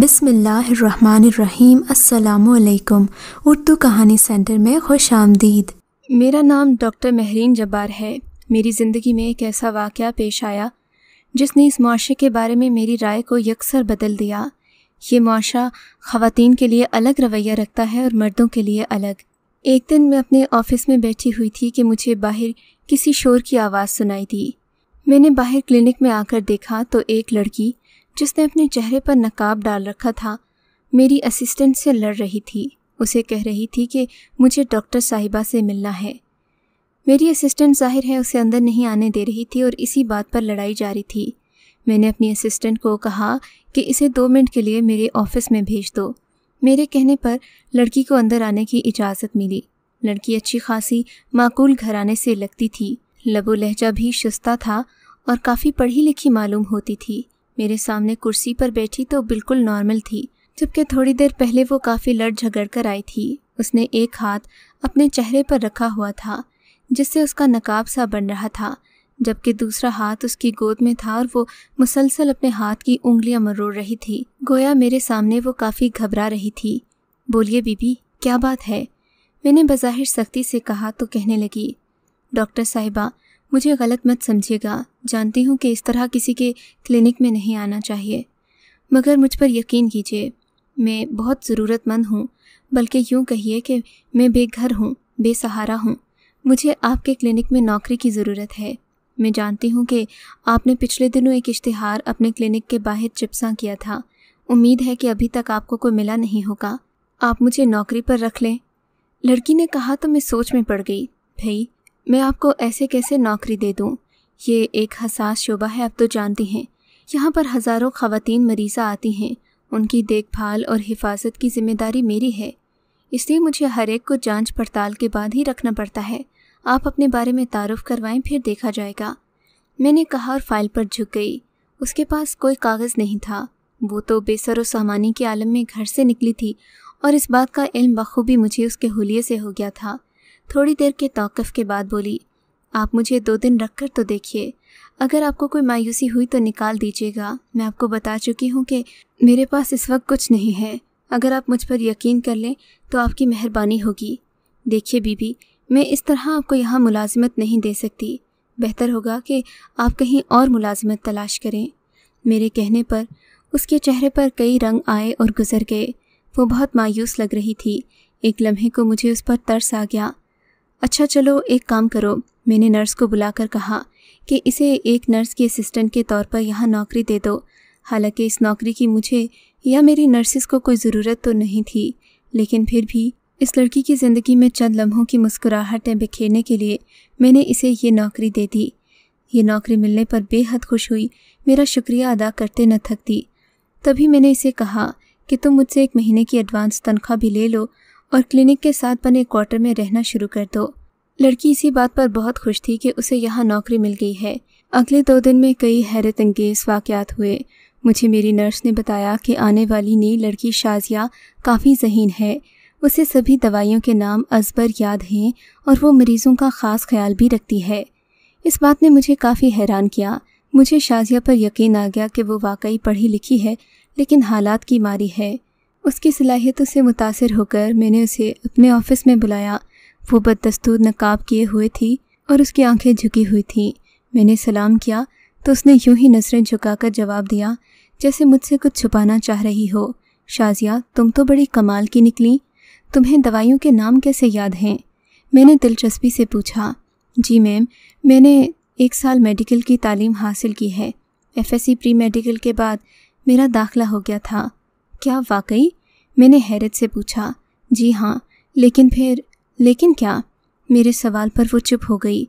बिसमीम अल्लाम उर्दू कहानी सेंटर में खुश आमदीद मेरा नाम डॉक्टर महरीन जब्बार है मेरी ज़िंदगी में एक ऐसा वाक़ पेश आया जिसने इस माशरे के बारे में मेरी राय को यकसर बदल दिया ये माशरा ख़वान के लिए अलग रवैया रखता है और मर्दों के लिए अलग एक दिन मैं अपने ऑफिस में बैठी हुई थी कि मुझे बाहर किसी शोर की आवाज़ सुनाई दी मैंने बाहर क्लिनिक में आकर देखा तो एक लड़की जिसने अपने चेहरे पर नकाब डाल रखा था मेरी असिस्टेंट से लड़ रही थी उसे कह रही थी कि मुझे डॉक्टर साहिबा से मिलना है मेरी असिस्टेंट जाहिर है उसे अंदर नहीं आने दे रही थी और इसी बात पर लड़ाई जारी थी मैंने अपनी असिस्टेंट को कहा कि इसे दो मिनट के लिए मेरे ऑफिस में भेज दो मेरे कहने पर लड़की को अंदर आने की इजाज़त मिली लड़की अच्छी खासी माकूल घराने से लगती थी लबो लहजा भी शुस्ता था और काफ़ी पढ़ी लिखी मालूम होती थी मेरे सामने कुर्सी पर बैठी तो बिल्कुल नॉर्मल थी जबकि थोड़ी देर पहले वो काफ़ी लड़ झगड़ कर आई थी उसने एक हाथ अपने चेहरे पर रखा हुआ था जिससे उसका नकाब सा बन रहा था जबकि दूसरा हाथ उसकी गोद में था और वो मुसलसल अपने हाथ की उंगलियां मरोड़ रही थी गोया मेरे सामने वो काफ़ी घबरा रही थी बोलिए बीबी क्या बात है मैंने बज़ाहिर सख्ती से कहा तो कहने लगी डॉक्टर साहिबा मुझे गलत मत समझिएगा जानती हूँ कि इस तरह किसी के क्लिनिक में नहीं आना चाहिए मगर मुझ पर यकीन कीजिए मैं बहुत ज़रूरतमंद हूँ बल्कि यूँ कहिए कि मैं बेघर हूँ बेसहारा हूँ मुझे आपके क्लिनिक में नौकरी की ज़रूरत है मैं जानती हूँ कि आपने पिछले दिनों एक इश्तहार अपने क्लिनिक के बाहर चिपसा किया था उम्मीद है कि अभी तक आपको कोई मिला नहीं होगा आप मुझे नौकरी पर रख लें लड़की ने कहा तो मैं सोच में पड़ गई भई मैं आपको ऐसे कैसे नौकरी दे दूँ ये एक हसास शोबा है आप तो जानती हैं यहाँ पर हज़ारों खवतिन मरीज़ा आती हैं उनकी देखभाल और हिफाजत की ज़िम्मेदारी मेरी है इसलिए मुझे हर एक को जांच पड़ताल के बाद ही रखना पड़ता है आप अपने बारे में तारुफ करवाएं फिर देखा जाएगा मैंने कहा और फाइल पर झुक गई उसके पास कोई कागज़ नहीं था वो तो बेसर व सामानी के आलम में घर से निकली थी और इस बात का इल्म बखूबी मुझे उसके होलिये से हो गया था थोड़ी देर के तौकफ के बाद बोली आप मुझे दो दिन रख कर तो देखिए अगर आपको कोई मायूसी हुई तो निकाल दीजिएगा मैं आपको बता चुकी हूँ कि मेरे पास इस वक्त कुछ नहीं है अगर आप मुझ पर यकीन कर लें तो आपकी मेहरबानी होगी देखिए बीबी मैं इस तरह आपको यहाँ मुलाजमत नहीं दे सकती बेहतर होगा कि आप कहीं और मुलाजमत तलाश करें मेरे कहने पर उसके चेहरे पर कई रंग आए और गुजर गए वो बहुत मायूस लग रही थी एक लम्हे को मुझे उस पर तरस आ गया अच्छा चलो एक काम करो मैंने नर्स को बुलाकर कहा कि इसे एक नर्स की असिस्टेंट के तौर पर यहाँ नौकरी दे दो हालांकि इस नौकरी की मुझे या मेरी नर्सिस को कोई ज़रूरत तो नहीं थी लेकिन फिर भी इस लड़की की ज़िंदगी में चंद लम्हों की मुस्कुराहटें बिखेरने के लिए मैंने इसे ये नौकरी दे दी ये नौकरी मिलने पर बेहद खुश हुई मेरा शुक्रिया अदा करते न थकती तभी मैंने इसे कहा कि तुम मुझसे एक महीने की एडवांस तनख्वाह भी ले लो और क्लिनिक के साथ बने क्वार्टर में रहना शुरू कर दो लड़की इसी बात पर बहुत खुश थी कि उसे यहाँ नौकरी मिल गई है अगले दो दिन में कई हैरत अंगेज वाक़ात हुए मुझे मेरी नर्स ने बताया कि आने वाली नई लड़की शाजिया काफ़ी जहीन है उसे सभी दवाइयों के नाम अजबर याद हैं और वो मरीज़ों का ख़ास ख्याल भी रखती है इस बात ने मुझे काफ़ी हैरान किया मुझे शाजिया पर यकीन आ गया कि वो वाकई पढ़ी लिखी है लेकिन हालात की मारी है उसकी सलाहियतों से मुतासर होकर मैंने उसे अपने ऑफिस में बुलाया वो बददस्तूर नकाब किए हुए थी और उसकी आंखें झुकी हुई थी मैंने सलाम किया तो उसने यूं ही नजरें झुकाकर जवाब दिया जैसे मुझसे कुछ छुपाना चाह रही हो शाजिया तुम तो बड़ी कमाल की निकली तुम्हें दवाइयों के नाम कैसे याद हैं मैंने दिलचस्पी से पूछा जी मैम मैंने एक साल मेडिकल की तालीम हासिल की है एफएससी प्री मेडिकल के बाद मेरा दाखला हो गया था क्या वाकई मैंने हैरत से पूछा जी हाँ लेकिन फिर लेकिन क्या मेरे सवाल पर वो चुप हो गई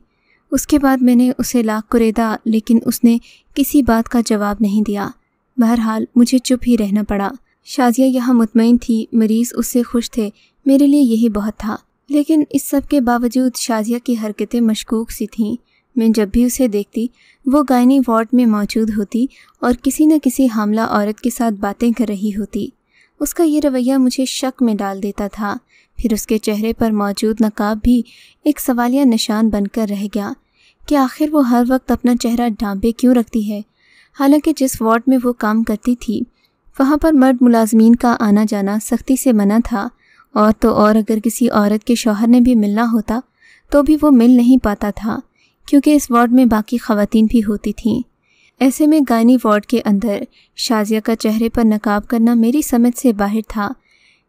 उसके बाद मैंने उसे लाख कुरेदा लेकिन उसने किसी बात का जवाब नहीं दिया बहरहाल मुझे चुप ही रहना पड़ा शाजिया यहाँ मुतमिन थी मरीज़ उससे खुश थे मेरे लिए यही बहुत था लेकिन इस सब के बावजूद शाजिया की हरकतें मशकूक सी थीं मैं जब भी उसे देखती वो गायनी वार्ड में मौजूद होती और किसी न किसी हमला औरत के साथ बातें कर रही होती उसका ये रवैया मुझे शक में डाल देता था फिर उसके चेहरे पर मौजूद नकाब भी एक सवालिया निशान बनकर रह गया कि आखिर वो हर वक्त अपना चेहरा डांबे क्यों रखती है हालांकि जिस वार्ड में वो काम करती थी वहाँ पर मर्द मुलाजमीन का आना जाना सख्ती से मना था और तो और अगर किसी औरत के शौहर ने भी मिलना होता तो भी वो मिल नहीं पाता था क्योंकि इस वार्ड में बाकी खातन भी होती थीं ऐसे में गायनी वार्ड के अंदर शाजिया का चेहरे पर नकाब करना मेरी समझ से बाहर था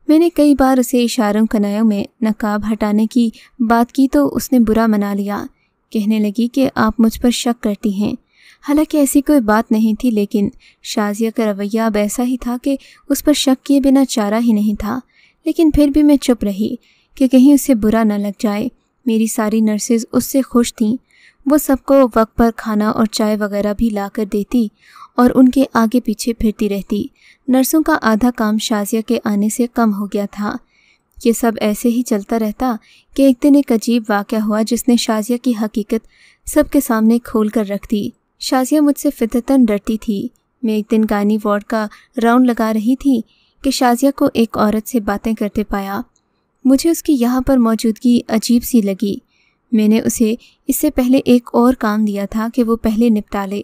मैंने कई बार उसे इशारों कनायों में नकाब हटाने की बात की तो उसने बुरा मना लिया कहने लगी कि आप मुझ पर शक करती हैं हालांकि ऐसी कोई बात नहीं थी लेकिन शाजिया का रवैया अब ऐसा ही था कि उस पर शक किए बिना चारा ही नहीं था लेकिन फिर भी मैं चुप रही कि कहीं उसे बुरा न लग जाए मेरी सारी नर्सेज उससे खुश थीं वो सबको वक्त पर खाना और चाय वगैरह भी ला कर देती और उनके आगे पीछे फिरती रहती नर्सों का आधा काम शाजिया के आने से कम हो गया था ये सब ऐसे ही चलता रहता कि एक दिन एक अजीब वाक़ हुआ जिसने शाजिया की हकीकत सबके सामने खोल कर रख दी शाजिया मुझसे फितरतन डरती थी मैं एक दिन गानी वार्ड का राउंड लगा रही थी कि शाजिया को एक औरत से बातें करते पाया मुझे उसकी यहाँ पर मौजूदगी अजीब सी लगी मैंने उसे इससे पहले एक और काम दिया था कि वो पहले निपटा ले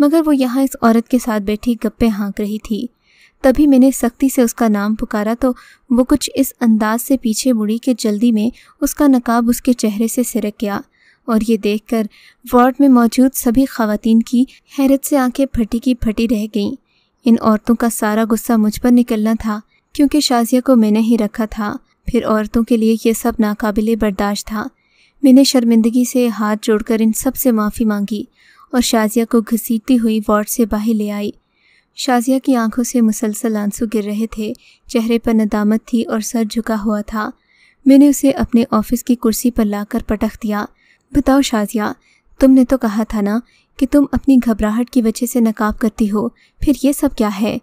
मगर वो यहाँ इस औरत के साथ बैठी गप्पे हाँक रही थी तभी मैंने सख्ती से उसका नाम पुकारा तो वो कुछ इस अंदाज से पीछे मुड़ी कि जल्दी में उसका नकाब उसके चेहरे से सिरक गया और ये देखकर वार्ड में मौजूद सभी खातन की हैरत से आंखें फटी की फटी रह गईं इन औरतों का सारा गुस्सा मुझ पर निकलना था क्योंकि शाजिया को मैंने ही रखा था फिर औरतों के लिए यह सब नाकबिल बर्दाश्त था मैंने शर्मिंदगी से हाथ जोड़कर इन सब से माफ़ी मांगी और शाजिया को घसीटती हुई वार्ड से बाहर ले आई शाजिया की आंखों से मुसलसल आंसू गिर रहे थे चेहरे पर नदामत थी और सर झुका हुआ था मैंने उसे अपने ऑफिस की कुर्सी पर लाकर पटख दिया बताओ शाजिया तुमने तो कहा था ना कि तुम अपनी घबराहट की वजह से नकाब करती हो फिर ये सब क्या है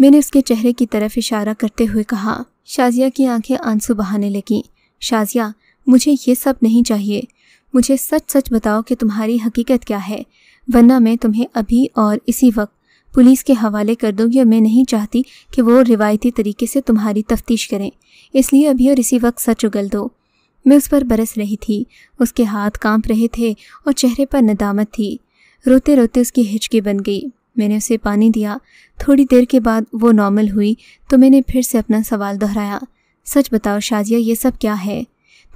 मैंने उसके चेहरे की तरफ इशारा करते हुए कहा शाजिया की आंखें आंसू बहाने लगीं शाजिया मुझे ये सब नहीं चाहिए मुझे सच सच बताओ कि तुम्हारी हकीकत क्या है वरना मैं तुम्हें अभी और इसी वक्त पुलिस के हवाले कर दूंगी और मैं नहीं चाहती कि वो रिवायती तरीके से तुम्हारी तफ्तीश करें इसलिए अभी और इसी वक्त सच उगल दो मैं उस पर बरस रही थी उसके हाथ कांप रहे थे और चेहरे पर नदामत थी रोते रोते उसकी हिचकी बन गई मैंने उसे पानी दिया थोड़ी देर के बाद वो नॉर्मल हुई तो मैंने फिर से अपना सवाल दोहराया सच बताओ शाजिया ये सब क्या है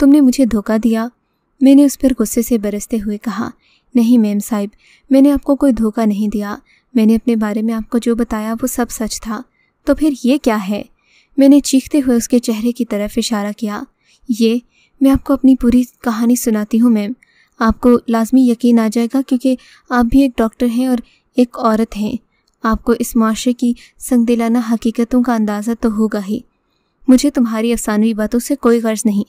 तुमने मुझे धोखा दिया मैंने उस पर गुस्से से बरसते हुए कहा नहीं मैम साहिब मैंने आपको कोई धोखा नहीं दिया मैंने अपने बारे में आपको जो बताया वो सब सच था तो फिर ये क्या है मैंने चीखते हुए उसके चेहरे की तरफ इशारा किया ये मैं आपको अपनी पूरी कहानी सुनाती हूँ मैम आपको लाजमी यकीन आ जाएगा क्योंकि आप भी एक डॉक्टर हैं और एक औरत हैं आपको इस माशरे की संगदिलाना हकीकतों का अंदाज़ा तो होगा ही मुझे तुम्हारी अफसानवी बातों से कोई गर्ज नहीं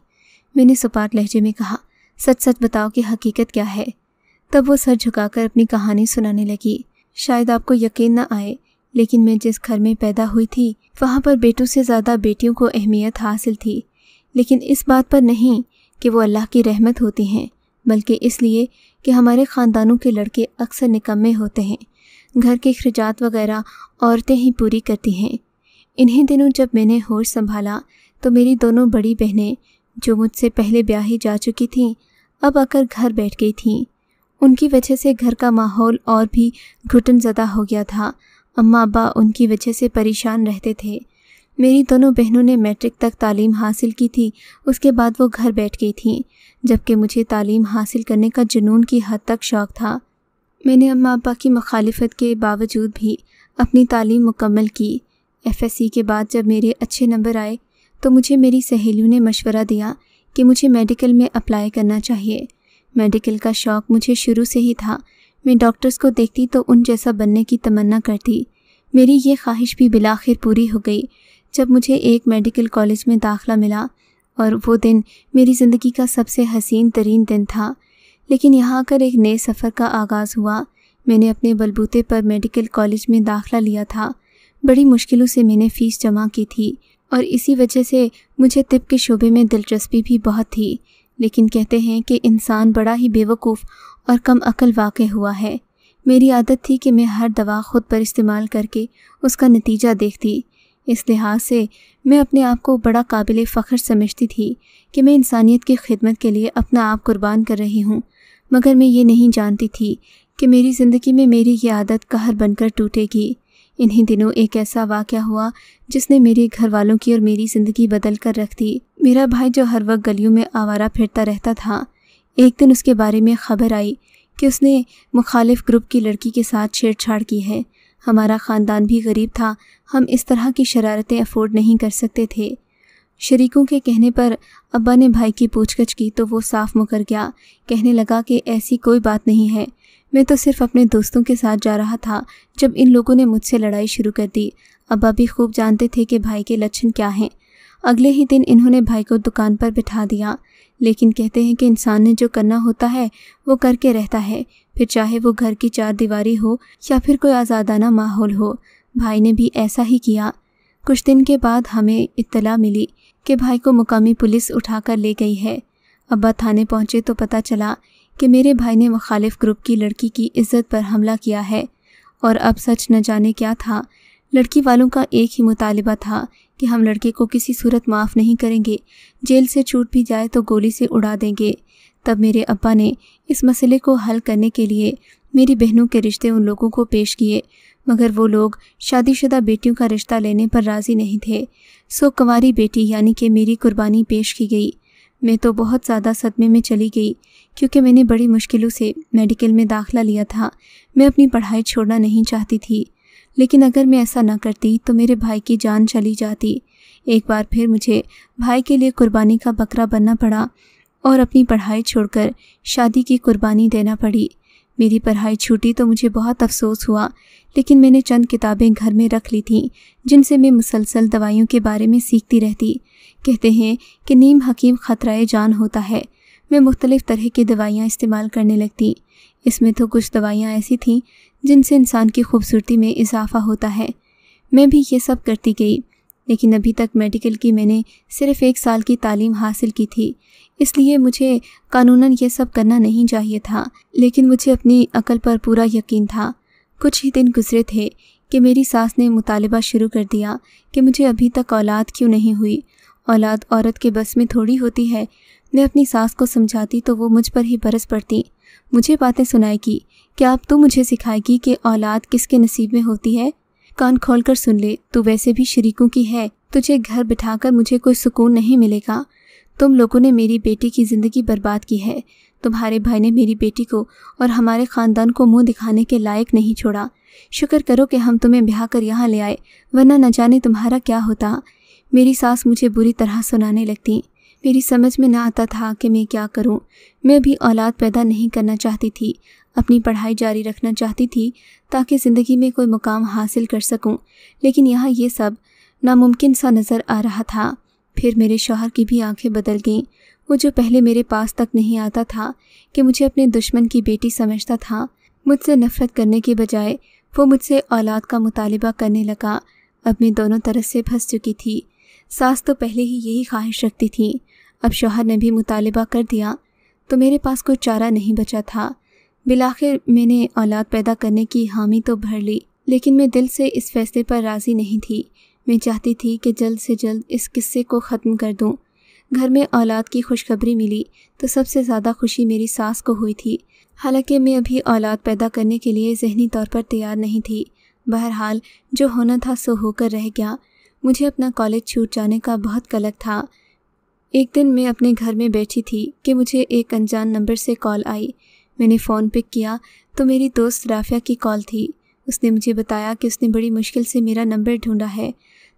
मैंने सपाट लहजे में कहा सच सच बताओ कि हकीकत क्या है तब वो सर झुकाकर अपनी कहानी सुनाने लगी शायद आपको यकीन न आए लेकिन मैं जिस घर में पैदा हुई थी वहाँ पर बेटों से ज़्यादा बेटियों को अहमियत हासिल थी लेकिन इस बात पर नहीं कि वो अल्लाह की रहमत होती हैं बल्कि इसलिए कि हमारे ख़ानदानों के लड़के अक्सर निकम्मे होते हैं घर के अखराज वगैरह औरतें ही पूरी करती हैं इन्हीं दिनों जब मैंने होश संभाला तो मेरी दोनों बड़ी बहनें जो मुझसे पहले ब्याही जा चुकी थीं अब आकर घर बैठ गई थीं उनकी वजह से घर का माहौल और भी घुटन ज़दा हो गया था अम्मा अब्बा उनकी वजह से परेशान रहते थे मेरी दोनों बहनों ने मैट्रिक तक तालीम हासिल की थी उसके बाद वो घर बैठ गई थीं जबकि मुझे तालीम हासिल करने का जुनून की हद तक शौक़ था मैंने अम्मा अब्बा की मुखालफत के बावजूद भी अपनी तालीम मुकम्मल की एफएससी के बाद जब मेरे अच्छे नंबर आए तो मुझे मेरी सहेलियों ने मशवरा दिया कि मुझे मेडिकल में अप्लाई करना चाहिए मेडिकल का शौक़ मुझे शुरू से ही था मैं डॉक्टर्स को देखती तो उन जैसा बनने की तमन्ना करती मेरी ये ख्वाहिश भी बिलाखिर पूरी हो गई जब मुझे एक मेडिकल कॉलेज में दाखला मिला और वो दिन मेरी ज़िंदगी का सबसे हसीन तरीन दिन था लेकिन यहाँ आकर एक नए सफ़र का आगाज़ हुआ मैंने अपने बलबूते पर मेडिकल कॉलेज में दाखला लिया था बड़ी मुश्किलों से मैंने फ़ीस जमा की थी और इसी वजह से मुझे तिब के शोबे में दिलचस्पी भी बहुत थी लेकिन कहते हैं कि इंसान बड़ा ही बेवकूफ़ और कम अकल वाक़ हुआ है मेरी आदत थी कि मैं हर दवा ख़ुद पर इस्तेमाल करके उसका नतीजा देखती इस लिहाज से मैं अपने आप को बड़ा काबिल फ़ख्र समझती थी कि मैं इंसानियत की खिदमत के लिए अपना आप कुर्बान कर रही हूँ मगर मैं ये नहीं जानती थी कि मेरी ज़िंदगी में मेरी ये आदत कहर बनकर टूटेगी इन्हीं दिनों एक ऐसा वाक़ हुआ जिसने मेरे घर वालों की और मेरी ज़िंदगी बदल कर रख दी मेरा भाई जो हर वक्त गलियों में आवारा फिरता रहता था एक दिन उसके बारे में ख़बर आई कि उसने मुखालिफ ग्रुप की लड़की के साथ छेड़छाड़ की है हमारा ख़ानदान भी गरीब था हम इस तरह की शरारतें अफोर्ड नहीं कर सकते थे शरीकों के कहने पर अब्बा ने भाई की पूछगछ की तो वो साफ मुकर गया कहने लगा कि ऐसी कोई बात नहीं है मैं तो सिर्फ अपने दोस्तों के साथ जा रहा था जब इन लोगों ने मुझसे लड़ाई शुरू कर दी अब्बा भी खूब जानते थे कि भाई के लक्षण क्या हैं अगले ही दिन इन्होंने भाई को दुकान पर बिठा दिया लेकिन कहते हैं कि इंसान ने जो करना होता है वो करके रहता है फिर चाहे वो घर की चार दीवारी हो या फिर कोई आज़ादाना माहौल हो भाई ने भी ऐसा ही किया कुछ दिन के बाद हमें इत्तला मिली कि भाई को मुकामी पुलिस उठाकर ले गई है अब्बा थाने पहुंचे तो पता चला कि मेरे भाई ने मुखालिफ ग्रुप की लड़की की इज्जत पर हमला किया है और अब सच न जाने क्या था लड़की वालों का एक ही मुतालबा था कि हम लड़के को किसी सूरत माफ़ नहीं करेंगे जेल से छूट भी जाए तो गोली से उड़ा देंगे तब मेरे अब्बा ने इस मसले को हल करने के लिए मेरी बहनों के रिश्ते उन लोगों को पेश किए मगर वो लोग शादीशुदा बेटियों का रिश्ता लेने पर राज़ी नहीं थे सो कुंवारी बेटी यानी कि मेरी कुर्बानी पेश की गई मैं तो बहुत ज़्यादा सदमे में चली गई क्योंकि मैंने बड़ी मुश्किलों से मेडिकल में दाखिला लिया था मैं अपनी पढ़ाई छोड़ना नहीं चाहती थी लेकिन अगर मैं ऐसा ना करती तो मेरे भाई की जान चली जाती एक बार फिर मुझे भाई के लिए कुर्बानी का बकरा बनना पड़ा और अपनी पढ़ाई छोड़कर शादी की कुर्बानी देना पड़ी मेरी पढ़ाई छूटी तो मुझे बहुत अफसोस हुआ लेकिन मैंने चंद किताबें घर में रख ली थीं जिनसे मैं मुसलसल दवाइयों के बारे में सीखती रहती कहते हैं कि नीम हकीम ख़तरा जान होता है मैं मुख्तलिफ़ तरह की दवाइयाँ इस्तेमाल करने लगती इसमें तो कुछ दवाइयाँ ऐसी थीं जिनसे इंसान की खूबसूरती में इजाफ़ा होता है मैं भी ये सब करती गई लेकिन अभी तक मेडिकल की मैंने सिर्फ़ एक साल की तालीम हासिल की थी इसलिए मुझे कानूनन ये सब करना नहीं चाहिए था लेकिन मुझे अपनी अकल पर पूरा यकीन था कुछ ही दिन गुजरे थे कि मेरी सास ने मुतालबा शुरू कर दिया कि मुझे अभी तक औलाद क्यों नहीं हुई औलाद औरत के बस में थोड़ी होती है मैं अपनी सास को समझाती तो वो मुझ पर ही बरस पड़ती मुझे बातें सुनाएगी क्या अब तू मुझे सिखाएगी कि औलाद किसके नसीब में होती है कान खोल कर सुन ले तू वैसे भी शरीकों की है तुझे घर बिठाकर मुझे कोई सुकून नहीं मिलेगा तुम लोगों ने मेरी बेटी की ज़िंदगी बर्बाद की है तुम्हारे भाई ने मेरी बेटी को और हमारे ख़ानदान को मुंह दिखाने के लायक नहीं छोड़ा शुक्र करो कि हम तुम्हें ब्याह कर यहाँ ले आए वरना न जाने तुम्हारा क्या होता मेरी सास मुझे बुरी तरह सुनाने लगती मेरी समझ में ना आता था कि मैं क्या करूं। मैं भी औलाद पैदा नहीं करना चाहती थी अपनी पढ़ाई जारी रखना चाहती थी ताकि ज़िंदगी में कोई मुकाम हासिल कर सकूं। लेकिन यहाँ ये सब नामुमकिन सा नज़र आ रहा था फिर मेरे शोहर की भी आंखें बदल गईं वो जो पहले मेरे पास तक नहीं आता था कि मुझे अपने दुश्मन की बेटी समझता था मुझसे नफ़रत करने के बजाय वो मुझसे औलाद का मुतालबा करने लगा अब मैं दोनों तरफ से फंस चुकी थी सास तो पहले ही यही ख्वाहिश रखती थी अब शोहर ने भी मुतालबा कर दिया तो मेरे पास कोई चारा नहीं बचा था बिलाखिर मैंने औलाद पैदा करने की हामी तो भर ली लेकिन मैं दिल से इस फैसले पर राज़ी नहीं थी मैं चाहती थी कि जल्द से जल्द इस किस्से को ख़त्म कर दूं। घर में औलाद की खुशखबरी मिली तो सबसे ज़्यादा खुशी मेरी सास को हुई थी हालांकि मैं अभी औलाद पैदा करने के लिए जहनी तौर पर तैयार नहीं थी बहरहाल जो होना था सो होकर रह गया मुझे अपना कॉलेज छूट जाने का बहुत कलक था एक दिन मैं अपने घर में बैठी थी कि मुझे एक अनजान नंबर से कॉल आई मैंने फ़ोन पिक किया तो मेरी दोस्त राफिया की कॉल थी उसने मुझे बताया कि उसने बड़ी मुश्किल से मेरा नंबर ढूंढा है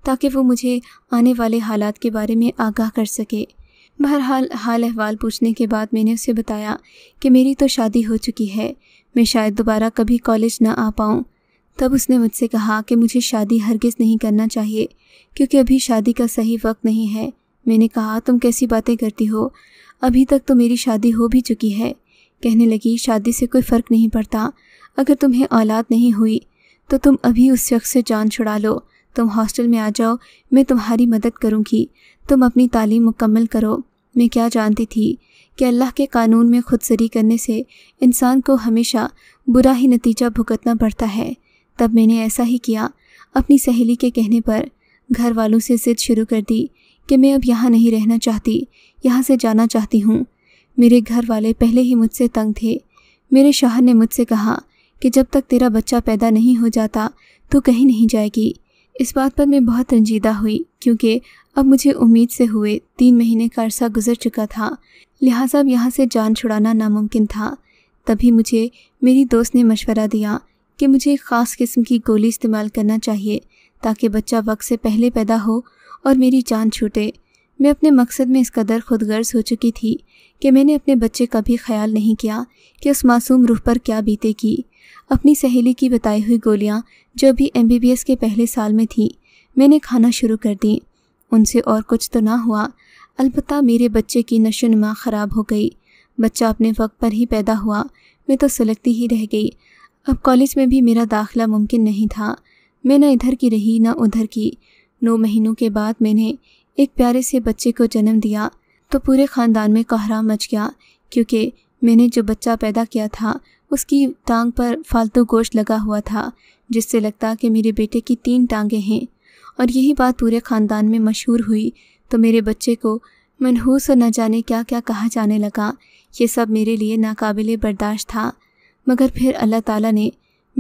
ताकि वो मुझे आने वाले हालात के बारे में आगाह कर सके बहरहाल हाल अहवाल पूछने के बाद मैंने उसे बताया कि मेरी तो शादी हो चुकी है मैं शायद दोबारा कभी कॉलेज ना आ पाऊँ तब उसने मुझसे कहा कि मुझे शादी हरगिज़ नहीं करना चाहिए क्योंकि अभी शादी का सही वक्त नहीं है मैंने कहा तुम कैसी बातें करती हो अभी तक तो मेरी शादी हो भी चुकी है कहने लगी शादी से कोई फ़र्क नहीं पड़ता अगर तुम्हें औलाद नहीं हुई तो तुम अभी उस शख्स से जान छुड़ा लो तुम हॉस्टल में आ जाओ मैं तुम्हारी मदद करूँगी तुम अपनी तालीम मुकम्मल करो मैं क्या जानती थी कि अल्लाह के कानून में खुदसरी करने से इंसान को हमेशा बुरा ही नतीजा भुगतना पड़ता है तब मैंने ऐसा ही किया अपनी सहेली के कहने पर घर वालों से जिद शुरू कर दी कि मैं अब यहाँ नहीं रहना चाहती यहाँ से जाना चाहती हूँ मेरे घर वाले पहले ही मुझसे तंग थे मेरे शहर ने मुझसे कहा कि जब तक तेरा बच्चा पैदा नहीं हो जाता तो कहीं नहीं जाएगी इस बात पर मैं बहुत रंजीदा हुई क्योंकि अब मुझे उम्मीद से हुए तीन महीने का अरसा गुजर चुका था लिहाजा अब यहाँ से जान छुड़ाना नामुमकिन था तभी मुझे मेरी दोस्त ने मशवरा दिया कि मुझे एक ख़ास किस्म की गोली इस्तेमाल करना चाहिए ताकि बच्चा वक्त से पहले पैदा हो और मेरी जान छूटे मैं अपने मकसद में इस कदर खुद गर्ज हो चुकी थी कि मैंने अपने बच्चे का भी ख्याल नहीं किया कि उस मासूम रूह पर क्या बीतेगी अपनी सहेली की बताई हुई गोलियाँ जो भी एम के पहले साल में थी मैंने खाना शुरू कर दी उनसे और कुछ तो ना हुआ अलबत् मेरे बच्चे की नशोनुमा ख़राब हो गई बच्चा अपने वक्त पर ही पैदा हुआ मैं तो सुलगती ही रह गई अब कॉलेज में भी मेरा दाखला मुमकिन नहीं था मैं न इधर की रही ना उधर की नौ महीनों के बाद मैंने एक प्यारे से बच्चे को जन्म दिया तो पूरे ख़ानदान में कोहरा मच गया क्योंकि मैंने जो बच्चा पैदा किया था उसकी टांग पर फालतू गोश्त लगा हुआ था जिससे लगता कि मेरे बेटे की तीन टांगें हैं और यही बात पूरे ख़ानदान में मशहूर हुई तो मेरे बच्चे को मनहूस और न जाने क्या क्या कहा जाने लगा ये सब मेरे लिए नाकाबिल बर्दाश्त था मगर फिर अल्लाह ताला ने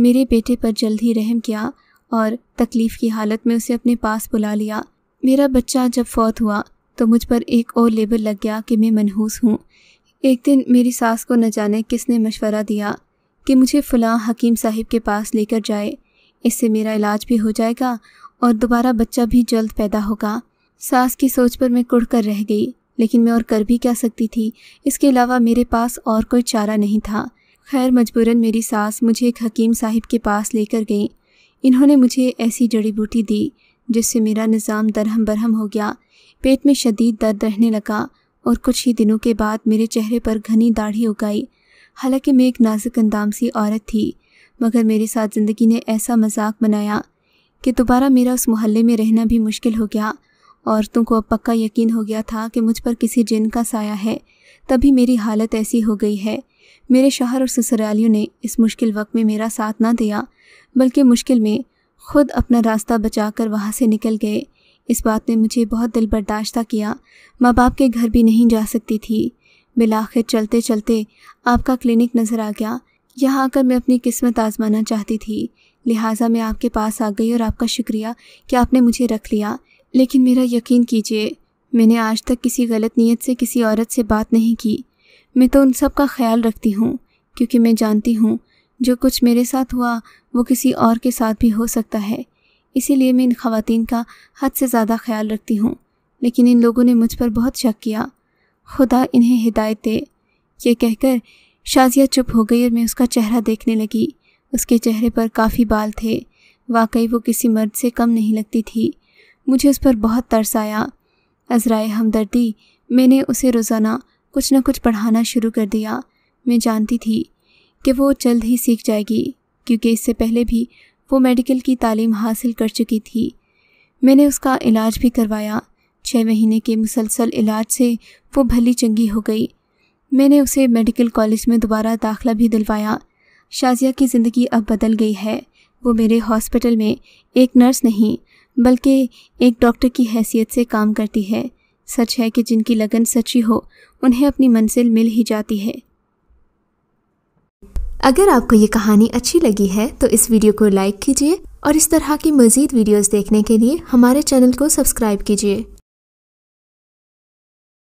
मेरे बेटे पर जल्द ही रहम किया और तकलीफ़ की हालत में उसे अपने पास बुला लिया मेरा बच्चा जब फौत हुआ तो मुझ पर एक और लेबल लग गया कि मैं मनहूस हूँ एक दिन मेरी सास को न जाने किसने मशवरा दिया कि मुझे फ़लाँ हकीम साहिब के पास लेकर जाए इससे मेरा इलाज भी हो जाएगा और दोबारा बच्चा भी जल्द पैदा होगा सास की सोच पर मैं कुड़ कर रह गई लेकिन मैं और कर भी क्या सकती थी इसके अलावा मेरे पास और कोई चारा नहीं था खैर मजबूरन मेरी सास मुझे एक हकीम साहिब के पास लेकर गई इन्होंने मुझे ऐसी जड़ी बूटी दी जिससे मेरा निज़ाम दरहम बरहम हो गया पेट में शदीद दर्द रहने लगा और कुछ ही दिनों के बाद मेरे चेहरे पर घनी दाढ़ी उगाई हालांकि मैं एक नाजुक अंदाम सी औरत थी मगर मेरे साथ ज़िंदगी ने ऐसा मजाक बनाया कि दोबारा मेरा उस मोहल्ले में रहना भी मुश्किल हो गया औरतों को अब पक्का यकीन हो गया था कि मुझ पर किसी जिन का साया है तभी मेरी हालत ऐसी हो गई है मेरे शहर और ससुरालियों ने इस मुश्किल वक्त में मेरा साथ ना दिया बल्कि मुश्किल में खुद अपना रास्ता बचाकर वहाँ से निकल गए इस बात ने मुझे बहुत दिल बर्दाश्त किया माँ बाप के घर भी नहीं जा सकती थी बिलाखिर चलते चलते आपका क्लिनिक नज़र आ गया यहाँ आकर मैं अपनी किस्मत आजमाना चाहती थी लिहाजा मैं आपके पास आ गई और आपका शुक्रिया कि आपने मुझे रख लिया लेकिन मेरा यकीन कीजिए मैंने आज तक किसी गलत नीयत से किसी औरत से बात नहीं की मैं तो उन सब का ख्याल रखती हूँ क्योंकि मैं जानती हूँ जो कुछ मेरे साथ हुआ वो किसी और के साथ भी हो सकता है इसीलिए मैं इन खातन का हद से ज़्यादा ख्याल रखती हूँ लेकिन इन लोगों ने मुझ पर बहुत शक किया खुदा इन्हें हिदायत दे ये कहकर शाजिया चुप हो गई और मैं उसका चेहरा देखने लगी उसके चेहरे पर काफ़ी बाल थे वाकई वो किसी मर्द से कम नहीं लगती थी मुझे उस पर बहुत तरस आया अजराए हमदर्दी मैंने उसे रोज़ाना कुछ ना कुछ पढ़ाना शुरू कर दिया मैं जानती थी कि वो जल्द ही सीख जाएगी क्योंकि इससे पहले भी वो मेडिकल की तालीम हासिल कर चुकी थी मैंने उसका इलाज भी करवाया छः महीने के मुसलसल इलाज से वो भली चंगी हो गई मैंने उसे मेडिकल कॉलेज में दोबारा दाखला भी दिलवाया शाजिया की ज़िंदगी अब बदल गई है वो मेरे हॉस्पिटल में एक नर्स नहीं बल्कि एक डॉक्टर की हैसियत से काम करती है सच है कि जिनकी लगन सच्ची हो उन्हें अपनी मंजिल मिल ही जाती है अगर आपको ये कहानी अच्छी लगी है तो इस वीडियो को लाइक कीजिए और इस तरह की मज़ीद वीडियोस देखने के लिए हमारे चैनल को सब्सक्राइब कीजिए